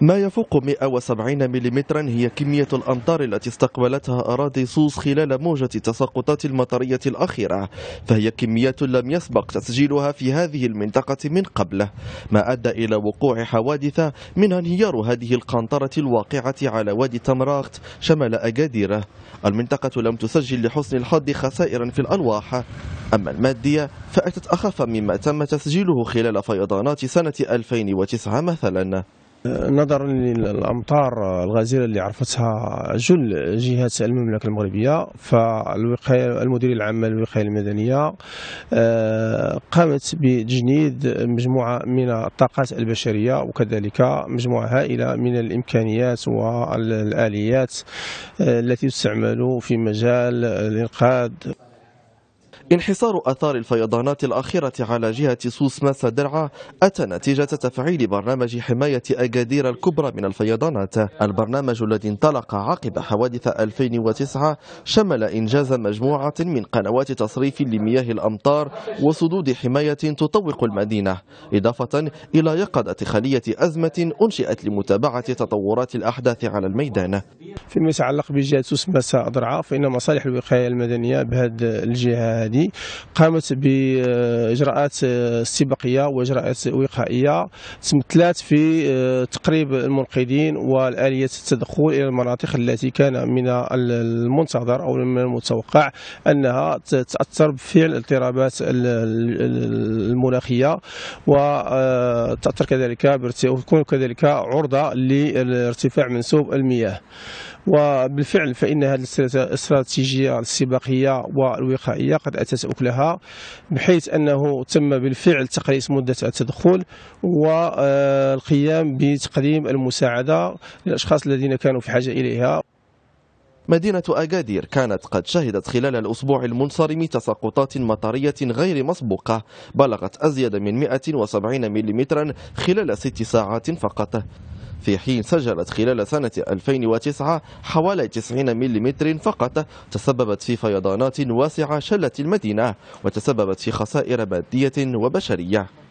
ما يفوق 170 ملم هي كمية الأمطار التي استقبلتها أراضي سوس خلال موجة التساقطات المطرية الأخيرة فهي كمية لم يسبق تسجيلها في هذه المنطقة من قبل ما أدى إلى وقوع حوادث منها انهيار هذه القنطرة الواقعة على وادي تمراخت شمال أجادير المنطقة لم تسجل لحسن الحظ خسائر في الألواح أما المادية فأتت أخف مما تم تسجيله خلال فيضانات سنة 2009 مثلاً نظرا للامطار الغزيره اللي عرفتها جل جهات المملكه المغربيه فالوقايه المديريه العامه للوقايه المدنيه آه، قامت بتجنيد مجموعه من الطاقات البشريه وكذلك مجموعه هائله من الامكانيات والاليات آه، التي تستعمل في مجال الانقاذ انحصار أثار الفيضانات الأخيرة على جهة سوس ماسا درعا أتى نتيجة تفعيل برنامج حماية أكادير الكبرى من الفيضانات البرنامج الذي انطلق عقب حوادث 2009 شمل إنجاز مجموعة من قنوات تصريف لمياه الأمطار وسدود حماية تطوق المدينة إضافة إلى يقظة خلية أزمة أنشئت لمتابعة تطورات الأحداث على الميدان فيما يتعلق بجهة سوس ماسا درعا فإن مصالح الوقاية المدنية بهذه الجهة هذه قامت باجراءات استباقيه واجراءات وقائيه تمثلات في آه، تقريب المنقذين والاليه التدخل الى المناطق التي كان من المنتظر او من المتوقع انها تتاثر بفعل الاضطرابات المناخيه وتاثر آه، كذلك وتكون كذلك عرضه لارتفاع منسوب المياه وبالفعل فإن هذه الاستراتيجية السباقية والوقائية قد أتت أكلها بحيث أنه تم بالفعل تقليص مدة التدخل والقيام بتقديم المساعدة للأشخاص الذين كانوا في حاجة إليها مدينة أكادير كانت قد شهدت خلال الأسبوع المنصرم تساقطات مطرية غير مسبوقة بلغت أزيد من 170 ملم خلال ست ساعات فقط في حين سجلت خلال سنة 2009 حوالي 90 ملم فقط تسببت في فيضانات واسعة شلت المدينة وتسببت في خسائر مادية وبشرية